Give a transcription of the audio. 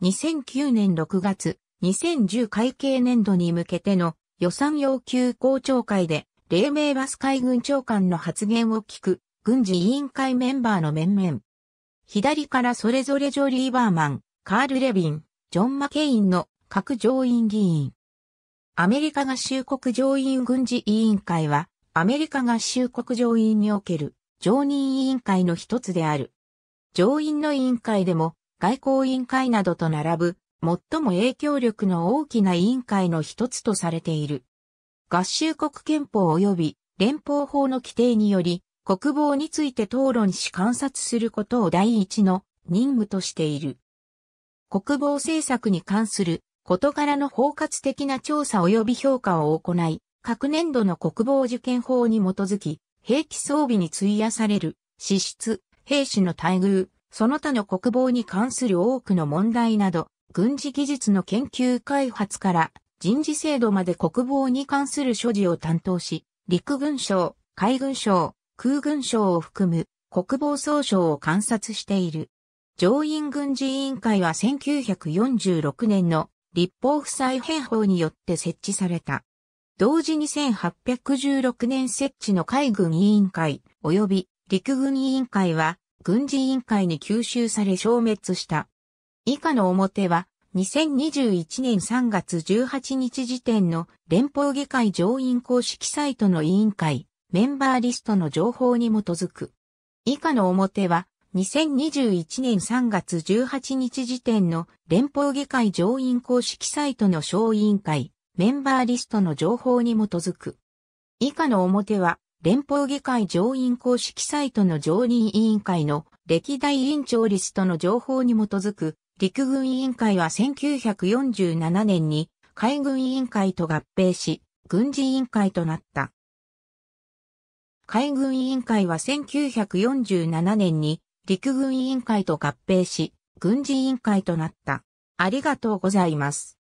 2009年6月、2010会計年度に向けての予算要求公聴会で、黎明バス海軍長官の発言を聞く、軍事委員会メンバーの面々。左からそれぞれジョリー・バーマン、カール・レビン、ジョン・マケインの各上院議員。アメリカ合衆国上院軍事委員会は、アメリカ合衆国上院における常任委員会の一つである。上院の委員会でも、外交委員会などと並ぶ、最も影響力の大きな委員会の一つとされている。合衆国憲法及び連邦法の規定により、国防について討論し観察することを第一の任務としている。国防政策に関する事柄の包括的な調査及び評価を行い、各年度の国防受験法に基づき、兵器装備に費やされる支出、兵士の待遇、その他の国防に関する多くの問題など、軍事技術の研究開発から人事制度まで国防に関する所持を担当し、陸軍省、海軍省、空軍省を含む国防総省を観察している。上院軍事委員会は1946年の立法不再編法によって設置された。同時に1816年設置の海軍委員会及び陸軍委員会は軍事委員会に吸収され消滅した。以下の表は、2021年3月18日時点の連邦議会上院公式サイトの委員会、メンバーリストの情報に基づく。以下の表は、2021年3月18日時点の連邦議会上院公式サイトの小委員会、メンバーリストの情報に基づく。以下の表は、連邦議会上院公式サイトの上院委員会の歴代委員長リストの情報に基づく、陸軍委員会は1947年に海軍委員会と合併し、軍事委員会となった。海軍委員会は1947年に陸軍委員会と合併し、軍事委員会となった。ありがとうございます。